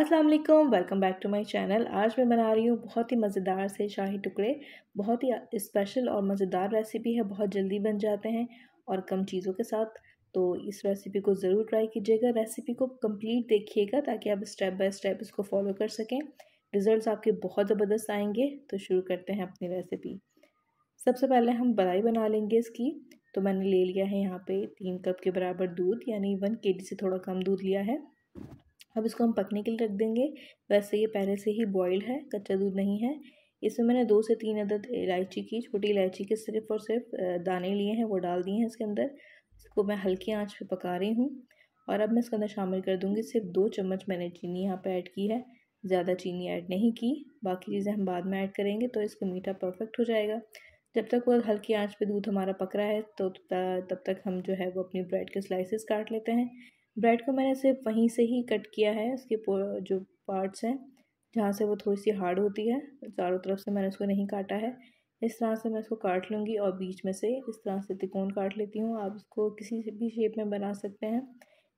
अस्सलाम वालेकुम welcome back to my channel आज मैं बना रही हूँ बहुत ही मज़ेदार से शाही टुकड़े बहुत ही स्पेशल और मज़ेदार रेसिपी है बहुत जल्दी बन जाते हैं और कम चीज़ों के साथ तो इस रेसिपी को ज़रूर ट्राई कीजिएगा रेसिपी को कंप्लीट देखिएगा ताकि आप स्टेप बाय स्टेप इसको फॉलो कर सकें रिज़ल्ट आपके बहुत ज़बरदस्त आएंगे तो शुरू करते हैं अपनी रेसिपी सबसे पहले हम बलाई बना लेंगे इसकी तो मैंने ले लिया है यहाँ पर तीन कप के बराबर दूध यानी वन के से थोड़ा कम दूध लिया है अब इसको हम पकने के लिए रख देंगे वैसे ये पहले से ही बॉयल्ड है कच्चा दूध नहीं है इसमें मैंने दो से तीन अदद इलायची की छोटी इलायची के सिर्फ और सिर्फ दाने लिए हैं वो डाल दिए हैं इसके अंदर इसको मैं हल्की आंच पे पका रही हूँ और अब मैं इसके अंदर शामिल कर दूँगी सिर्फ दो चम्मच मैंने चीनी यहाँ पर ऐड की है ज़्यादा चीनी ऐड नहीं की बाकी चीज़ें हम बाद में ऐड करेंगे तो इसका मीठा परफेक्ट हो जाएगा जब तक वो हल्की आंच पे दूध हमारा पक रहा है तो तब तक हम जो है वो अपनी ब्रेड के स्लाइसेस काट लेते हैं ब्रेड को मैंने सिर्फ वहीं से ही कट किया है उसके जो पार्ट्स हैं जहाँ से वो थोड़ी सी हार्ड होती है चारों तरफ से मैंने उसको नहीं काटा है इस तरह से मैं इसको काट लूँगी और बीच में से इस तरह से तिकोन काट लेती हूँ आप इसको किसी भी शेप में बना सकते हैं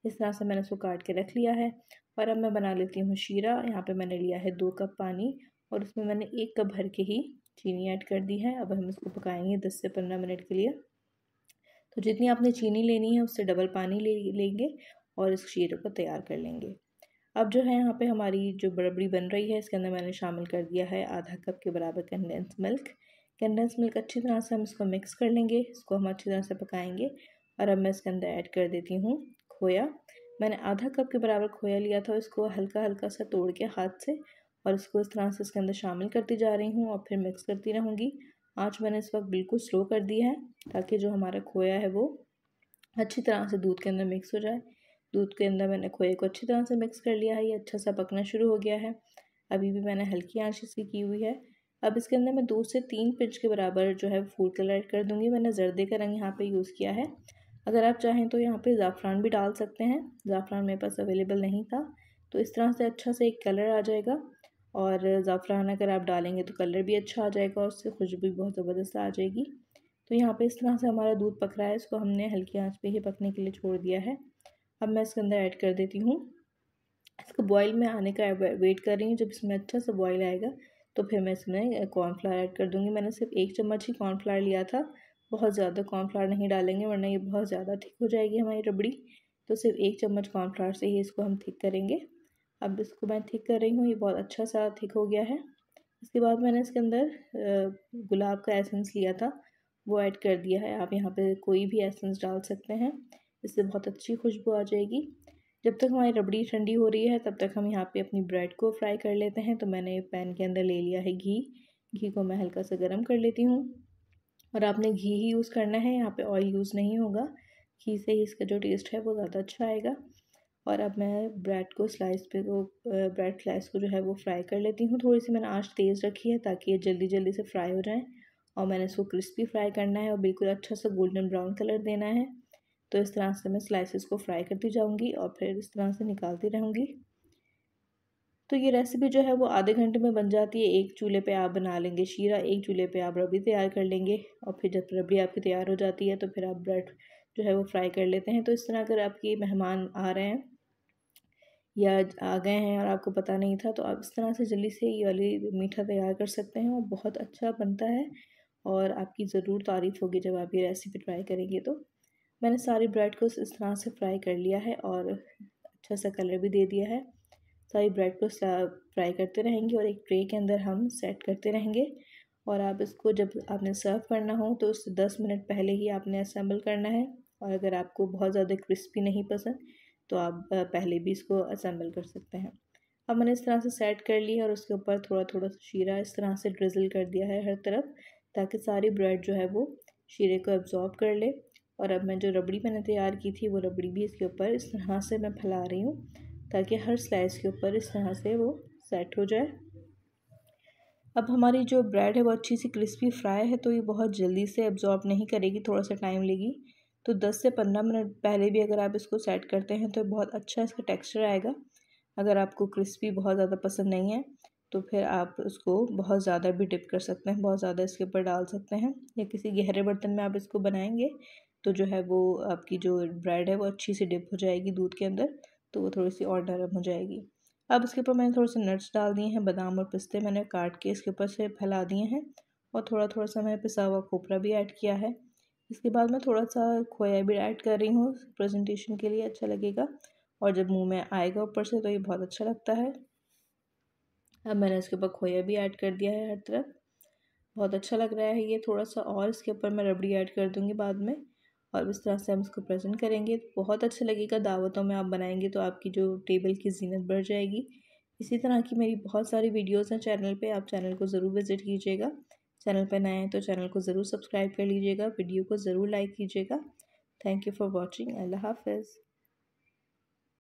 इस तरह से मैंने उसको काट के रख लिया है और अब मैं बना लेती हूँ शीरा यहाँ पे मैंने लिया है दो कप पानी और उसमें मैंने एक कप भर के ही चीनी ऐड कर दी है अब हम इसको पकाएंगे दस से पंद्रह मिनट के लिए तो जितनी आपने चीनी लेनी है उससे डबल पानी ले लेंगे और इस शीरे को तैयार कर लेंगे अब जो है यहाँ पे हमारी जो बड़बड़ी बन रही है इसके अंदर मैंने शामिल कर दिया है आधा कप के बराबर कंडेंस मिल्क कंडेंस मिल्क अच्छी तरह से हम इसको मिक्स कर लेंगे इसको हम अच्छी तरह से पकाएंगे और अब मैं इसके अंदर ऐड कर देती हूँ खोया मैंने आधा कप के बराबर खोया लिया था इसको हल्का हल्का सा तोड़ के हाथ से और इसको इस तरह से इसके अंदर शामिल करती जा रही हूँ और फिर मिक्स करती रहूँगी आँच मैंने इस वक्त बिल्कुल स्लो कर दी है ताकि जो हमारा खोया है वो अच्छी तरह से दूध के अंदर मिक्स हो जाए दूध के अंदर मैंने खोए को अच्छी तरह से मिक्स कर लिया है ये अच्छा सा पकना शुरू हो गया है अभी भी मैंने हल्की आँच इसकी की हुई है अब इसके अंदर मैं दो से तीन पिंच के बराबर जो है फूड कलर ऐड कर दूँगी मैंने जर्दे का रंग यहाँ पर यूज़ किया है अगर आप चाहें तो यहाँ पर ज़ाफ़रान भी डाल सकते हैं ज़ाफ़रान मेरे पास अवेलेबल नहीं था तो इस तरह से अच्छा से एक कलर आ जाएगा और ज़ाफ़रान अगर आप डालेंगे तो कलर भी अच्छा आ जाएगा और उससे खुशबू भी बहुत ज़बरदस्त आ जाएगी तो यहाँ पे इस तरह से हमारा दूध पक रहा है इसको हमने हल्की आंच पे ही पकने के लिए छोड़ दिया है अब मैं इसके अंदर ऐड कर देती हूँ इसको बॉयल में आने का वेट कर रही हूँ जब इसमें अच्छा सा बॉईल आएगा तो फिर मैं इसमें कॉर्नफ्लावर ऐड कर दूँगी मैंने सिर्फ एक चम्मच ही कॉर्नफ्लावर लिया था बहुत ज़्यादा कॉर्नफ्लावर नहीं डालेंगे वरना ये बहुत ज़्यादा थिक हो जाएगी हमारी रबड़ी तो सिर्फ एक चम्मच कॉर्नफ्लावर से ही इसको हम थिक करेंगे अब इसको मैं थिक कर रही हूँ ये बहुत अच्छा सा थिक हो गया है इसके बाद मैंने इसके अंदर गुलाब का एसेंस लिया था वो ऐड कर दिया है आप यहाँ पे कोई भी एसेंस डाल सकते हैं इससे बहुत अच्छी खुशबू आ जाएगी जब तक हमारी रबड़ी ठंडी हो रही है तब तक हम यहाँ पे अपनी ब्रेड को फ्राई कर लेते हैं तो मैंने पैन के अंदर ले लिया है घी घी को मैं हल्का सा गर्म कर लेती हूँ और आपने घी ही यूज़ करना है यहाँ पे ऑयल यूज़ नहीं होगा घी से ही इसका जो टेस्ट है वो ज़्यादा अच्छा आएगा और अब मैं ब्रेड को स्लाइस पे को ब्रेड स्लाइस को जो है वो फ्राई कर लेती हूँ थोड़ी सी मैंने आँच तेज़ रखी है ताकि ये जल्दी जल्दी से फ्राई हो जाए और मैंने इसको क्रिस्पी फ्राई करना है और बिल्कुल अच्छा सा गोल्डन ब्राउन कलर देना है तो इस तरह से मैं स्लाइसिस को फ्राई करती जाऊँगी और फिर इस तरह से निकालती रहूँगी तो ये रेसिपी जो है वो आधे घंटे में बन जाती है एक चूल्हे पे आप बना लेंगे शीरा एक चूल्हे पे आप रबड़ी तैयार कर लेंगे और फिर जब रबड़ी आपकी तैयार हो जाती है तो फिर आप ब्रेड जो है वो फ्राई कर लेते हैं तो इस तरह अगर आपके मेहमान आ रहे हैं या आ गए हैं और आपको पता नहीं था तो आप इस तरह से जल्दी से ये वाली मीठा तैयार कर सकते हैं और बहुत अच्छा बनता है और आपकी ज़रूर तारीफ़ होगी जब आप ये रेसिपी ट्राई करेंगे तो मैंने सारी ब्रेड को इस तरह से फ्राई कर लिया है और अच्छा सा कलर भी दे दिया है सारी ब्रेड को फ्राई करते रहेंगे और एक ट्रे के अंदर हम सेट करते रहेंगे और आप इसको जब आपने सर्व करना हो तो उससे दस मिनट पहले ही आपने असेंबल करना है और अगर आपको बहुत ज़्यादा क्रिस्पी नहीं पसंद तो आप पहले भी इसको असेंबल कर सकते हैं अब मैंने इस तरह से सेट कर लिया और उसके ऊपर थोड़ा थोड़ा सा शीरा इस तरह से ड्रिजल कर दिया है हर तरफ ताकि सारी ब्रेड जो है वो शीरे को एब्ज़ॉर्ब कर ले और अब मैं जो रबड़ी मैंने तैयार की थी वो रबड़ी भी इसके ऊपर इस तरह से मैं फैला रही हूँ ताकि हर स्लाइस के ऊपर इस तरह से वो सेट हो जाए अब हमारी जो ब्रेड है वो अच्छी सी क्रिस्पी फ्राई है तो ये बहुत जल्दी से एब्जॉर्ब नहीं करेगी थोड़ा सा टाइम लेगी तो दस से पंद्रह मिनट पहले भी अगर आप इसको सेट करते हैं तो बहुत अच्छा इसका टेक्सचर आएगा अगर आपको क्रिस्पी बहुत ज़्यादा पसंद नहीं है तो फिर आप उसको बहुत ज़्यादा भी डिप कर सकते हैं बहुत ज़्यादा इसके ऊपर डाल सकते हैं या किसी गहरे बर्तन में आप इसको बनाएंगे तो जो है वो आपकी जो ब्रेड है वो अच्छी सी डिप हो जाएगी दूध के अंदर तो वो थोड़ी सी और नरम हो जाएगी अब इसके ऊपर मैंने थोड़े से नट्स डाल दिए हैं बादाम और पिस्ते मैंने काट के इसके ऊपर से फैला दिए हैं और थोड़ा थोड़ा सा मैंने पिसा हुआ खोपरा भी ऐड किया है इसके बाद मैं थोड़ा सा खोया भी ऐड कर रही हूँ प्रेजेंटेशन के लिए अच्छा लगेगा और जब मुँह में आएगा ऊपर से तो ये बहुत अच्छा लगता है अब मैंने इसके ऊपर खोया भी ऐड कर दिया है हर तरफ बहुत अच्छा लग रहा है ये थोड़ा सा और इसके ऊपर मैं रबड़ी ऐड कर दूँगी बाद में और इस तरह से हम इसको प्रेजेंट करेंगे तो बहुत अच्छा लगेगा दावतों में आप बनाएंगे तो आपकी जो टेबल की जीनत बढ़ जाएगी इसी तरह की मेरी बहुत सारी वीडियोस हैं चैनल पे आप चैनल को ज़रूर विज़िट कीजिएगा चैनल पर नए हैं तो चैनल को ज़रूर सब्सक्राइब कर लीजिएगा वीडियो को ज़रूर लाइक कीजिएगा थैंक यू फॉर वॉचिंग अल्लाह हाफिज़